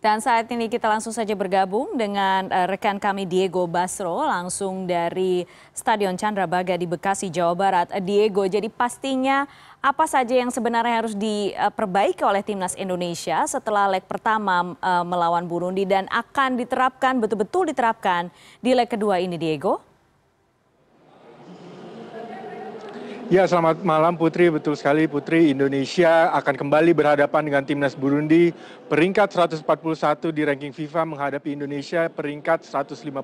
Dan saat ini kita langsung saja bergabung dengan eh, rekan kami Diego Basro langsung dari Stadion Chandrabaga di Bekasi, Jawa Barat. Eh, Diego, jadi pastinya apa saja yang sebenarnya harus diperbaiki oleh timnas Indonesia setelah leg pertama eh, melawan Burundi dan akan diterapkan betul-betul diterapkan di leg kedua ini, Diego? Ya selamat malam Putri, betul sekali Putri. Indonesia akan kembali berhadapan dengan timnas Burundi. Peringkat 141 di ranking FIFA menghadapi Indonesia peringkat 151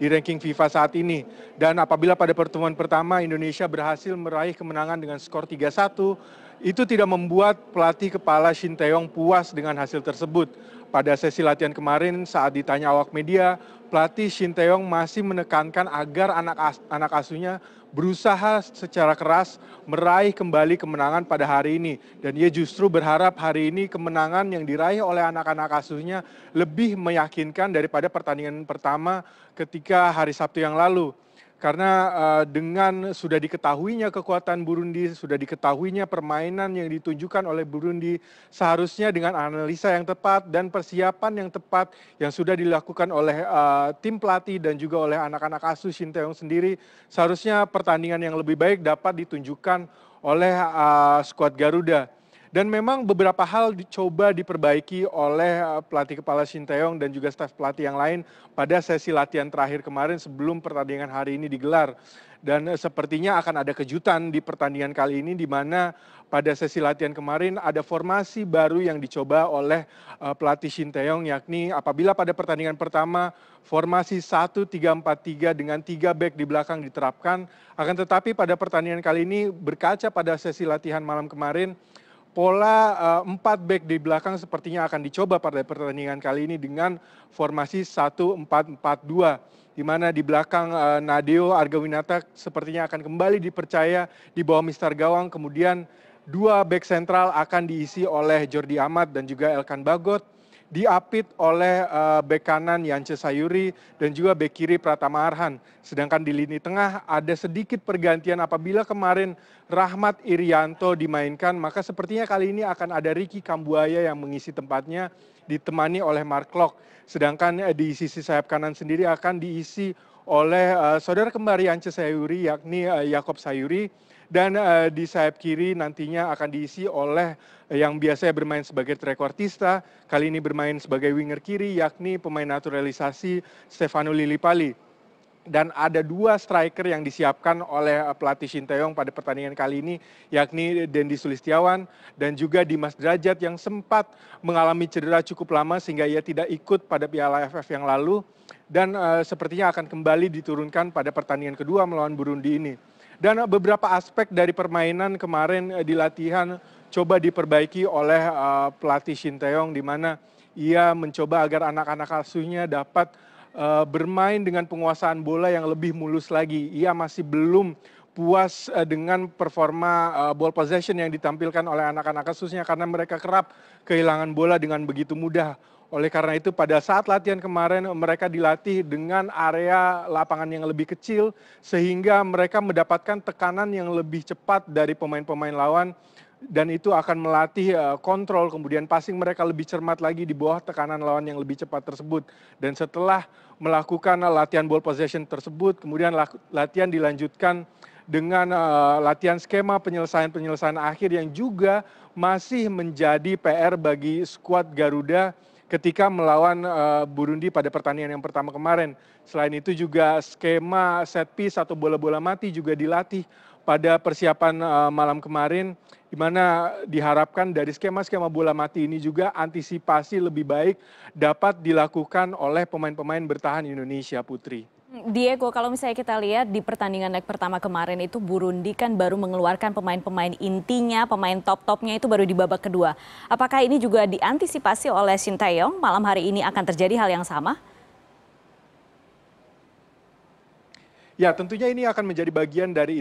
di ranking FIFA saat ini. Dan apabila pada pertemuan pertama Indonesia berhasil meraih kemenangan dengan skor 3-1, itu tidak membuat pelatih kepala Shin Taeyong puas dengan hasil tersebut pada sesi latihan kemarin saat ditanya awak media, pelatih Shin Taeyong masih menekankan agar anak as anak asuhnya berusaha secara keras meraih kembali kemenangan pada hari ini. Dan ia justru berharap hari ini kemenangan yang diraih oleh anak-anak asuhnya lebih meyakinkan daripada pertandingan pertama ketika hari Sabtu yang lalu karena eh, dengan sudah diketahuinya kekuatan burundi sudah diketahuinya permainan yang ditunjukkan oleh burundi seharusnya dengan analisa yang tepat dan persiapan yang tepat yang sudah dilakukan oleh eh, tim pelatih dan juga oleh anak anak asus shin sendiri seharusnya pertandingan yang lebih baik dapat ditunjukkan oleh eh, skuad garuda dan memang beberapa hal dicoba diperbaiki oleh eh, pelatih kepala Shin sinteyong dan juga staf pelatih yang lain pada sesi latihan terakhir kemarin sebelum pertandingan hari ini digelar dan eh, sepertinya akan ada kejutan di pertandingan kali ini di mana pada sesi latihan kemarin ada formasi baru yang dicoba oleh eh, pelatih Shin Taeyong yakni apabila pada pertandingan pertama formasi 1-3-4-3 dengan 3 back di belakang diterapkan akan tetapi pada pertandingan kali ini berkaca pada sesi latihan malam kemarin pola eh, empat back di belakang sepertinya akan dicoba pada pertandingan kali ini dengan formasi 1-4-4-2 di mana di belakang uh, Nadeo Argawinata sepertinya akan kembali dipercaya di bawah Mister Gawang kemudian dua back sentral akan diisi oleh Jordi Amat dan juga Elkan Bagot diapit oleh eh, bek kanan Yance Sayuri dan juga bek kiri Pratama Arhan. Sedangkan di lini tengah ada sedikit pergantian apabila kemarin Rahmat Irianto dimainkan, maka sepertinya kali ini akan ada Riki Kambuaya yang mengisi tempatnya ditemani oleh Mark Lok. Sedangkan eh, di sisi sayap kanan sendiri akan diisi oleh uh, saudara kembar Yance Sayuri yakni uh, Yakob Sayuri dan eh, di sayap kiri nantinya akan diisi oleh yang biasanya bermain sebagai trequartista kali ini bermain sebagai winger kiri yakni pemain naturalisasi Stefano Lillipali dan ada dua striker yang disiapkan oleh eh, pelatih Shin Taeyong pada pertandingan kali ini yakni Dendi Sulistiawan dan juga Dimas Derajat yang sempat mengalami cedera cukup lama sehingga ia tidak ikut pada Piala AFF yang lalu dan uh, sepertinya akan kembali diturunkan pada pertandingan kedua melawan Burundi ini dan eh, beberapa aspek dari permainan kemarin eh, di latihan coba diperbaiki oleh eh, pelatih shin taeyong di mana ia mencoba agar anak-anak asuhnya dapat bermain dengan penguasaan bola yang lebih mulus lagi. Ia masih belum puas dengan performa ball possession yang ditampilkan oleh anak-anak asuhnya karena mereka kerap kehilangan bola dengan begitu mudah oleh karena itu pada saat latihan kemarin mereka dilatih dengan area lapangan yang lebih kecil sehingga mereka mendapatkan tekanan yang lebih cepat dari pemain pemain lawan dan itu akan melatih eh, kontrol kemudian passing mereka lebih cermat lagi di bawah tekanan lawan yang lebih cepat tersebut dan setelah melakukan latihan ball possession tersebut kemudian latihan dilanjutkan dengan eh, latihan skema penyelesaian-penyelesaian akhir yang juga masih menjadi PR bagi skuad Garuda ketika melawan eh, Burundi pada pertandingan yang pertama kemarin. Selain itu juga skema set piece atau bola-bola mati juga dilatih pada persiapan eh, malam kemarin di mana diharapkan dari skema-skema bola mati ini juga antisipasi lebih baik dapat dilakukan oleh pemain-pemain bertahan Indonesia Putri. Diego, kalau misalnya kita lihat di pertandingan leg pertama kemarin itu Burundi kan baru mengeluarkan pemain-pemain intinya, pemain top-topnya itu baru di babak kedua. Apakah ini juga diantisipasi oleh Sintayong malam hari ini akan terjadi hal yang sama? Ya tentunya ini akan menjadi bagian dari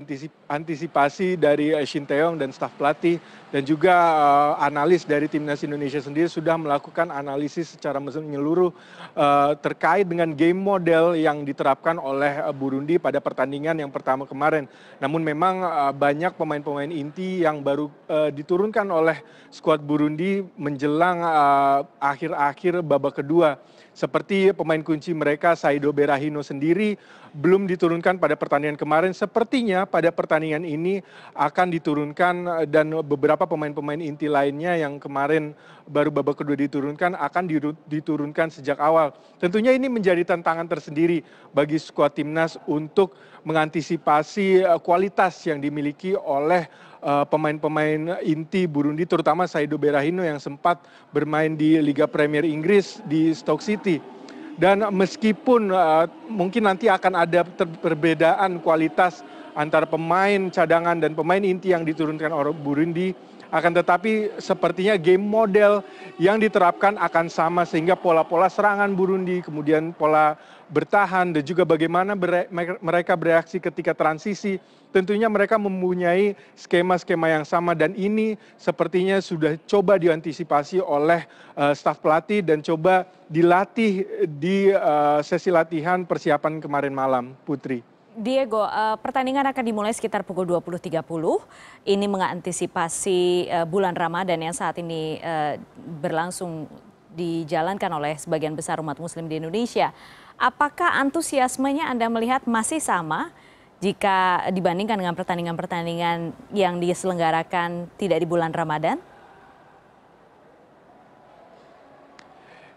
antisipasi dari eh, Shin Taeyong dan staf pelatih dan juga uh, analis dari timnas Indonesia sendiri sudah melakukan analisis secara menyeluruh uh, terkait dengan game model yang diterapkan oleh Burundi pada pertandingan yang pertama kemarin. Namun memang uh, banyak pemain-pemain inti yang baru uh, diturunkan oleh skuad Burundi menjelang akhir-akhir uh, akhir -akhir babak kedua. Seperti pemain kunci mereka Saido Berahino sendiri belum diturunkan diturunkan pada pertandingan kemarin sepertinya pada pertandingan ini akan diturunkan eh, dan beberapa pemain-pemain inti lainnya yang kemarin baru babak kedua diturunkan akan diturunkan sejak awal. Tentunya ini menjadi tantangan tersendiri bagi skuad timnas untuk mengantisipasi eh, kualitas yang dimiliki oleh eh, pemain-pemain uh, inti Burundi terutama Saido Berahino yang sempat bermain di Liga Premier Inggris di Stoke City dan meskipun eh, mungkin nanti akan ada perbedaan kualitas antara pemain cadangan dan pemain inti yang diturunkan oleh burundi akan tetapi sepertinya game model yang diterapkan akan sama sehingga pola-pola serangan Burundi, kemudian pola bertahan dan juga bagaimana mereka bereaksi ketika transisi. Tentunya mereka mempunyai skema-skema yang sama dan ini sepertinya sudah coba diantisipasi oleh uh, staf pelatih dan coba dilatih di uh, sesi latihan persiapan kemarin malam, Putri. Diego, eh, pertandingan akan dimulai sekitar pukul 20.30. Ini mengantisipasi eh, bulan Ramadan yang saat ini eh, berlangsung dijalankan oleh sebagian besar umat muslim di Indonesia. Apakah antusiasmenya Anda melihat masih sama jika dibandingkan dengan pertandingan-pertandingan yang diselenggarakan tidak di bulan Ramadan?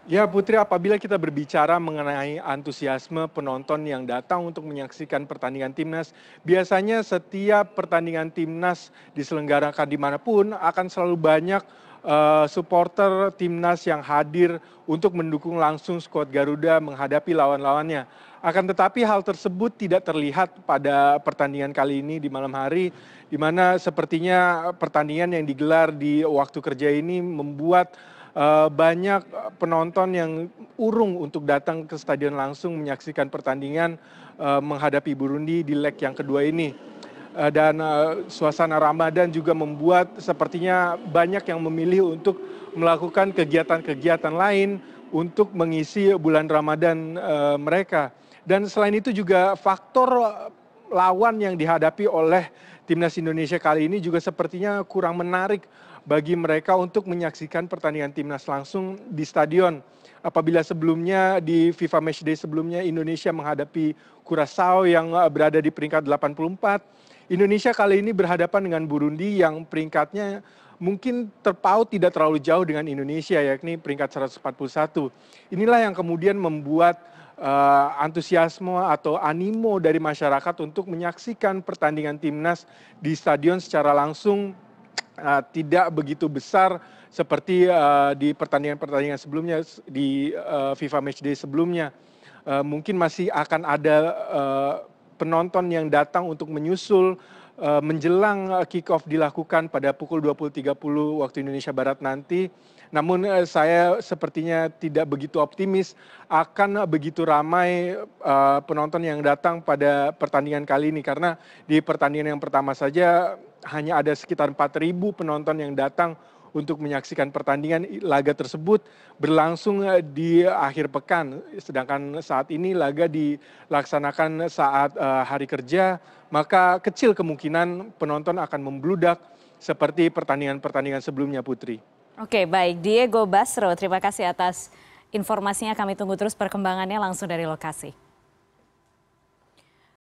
Ya Putri, apabila kita berbicara mengenai antusiasme penonton yang datang untuk menyaksikan pertandingan timnas, biasanya setiap pertandingan timnas diselenggarakan dimanapun akan selalu banyak uh, supporter timnas yang hadir untuk mendukung langsung skuad Garuda menghadapi lawan-lawannya. Akan tetapi hal tersebut tidak terlihat pada pertandingan kali ini di malam hari, di mana sepertinya pertandingan yang digelar di waktu kerja ini membuat Eh, banyak penonton yang urung untuk datang ke stadion langsung menyaksikan pertandingan eh, menghadapi Burundi di leg yang kedua ini. Eh, dan suasana Ramadan juga membuat sepertinya banyak yang memilih untuk melakukan kegiatan-kegiatan lain untuk mengisi bulan Ramadan mereka. Dan selain itu juga faktor lawan yang dihadapi oleh timnas Indonesia kali ini juga sepertinya kurang menarik bagi mereka untuk menyaksikan pertandingan timnas langsung di stadion. Apabila sebelumnya di FIFA Matchday sebelumnya Indonesia menghadapi Curaçao yang eh, berada di peringkat 84, Indonesia kali ini berhadapan dengan Burundi yang peringkatnya mungkin terpaut tidak terlalu jauh dengan Indonesia yakni peringkat 141. Inilah yang kemudian membuat uh, antusiasme atau animo dari masyarakat untuk menyaksikan pertandingan timnas di stadion secara langsung Eh, tidak begitu besar seperti eh, di pertandingan pertandingan sebelumnya di eh, fifa matchday sebelumnya mungkin masih akan ada penonton yang datang untuk menyusul menjelang kick off dilakukan pada pukul 20.30 waktu Indonesia Barat nanti. Namun saya sepertinya tidak begitu optimis akan begitu ramai penonton yang datang pada pertandingan kali ini karena di pertandingan yang pertama saja hanya ada sekitar 4.000 penonton yang datang untuk menyaksikan pertandingan laga tersebut berlangsung eh, di akhir pekan. Sedangkan saat ini laga dilaksanakan saat eh, hari kerja, maka kecil kemungkinan penonton akan membludak seperti pertandingan-pertandingan sebelumnya Putri. Oke, baik Diego Basro, terima kasih atas informasinya. Kami tunggu terus perkembangannya langsung dari lokasi.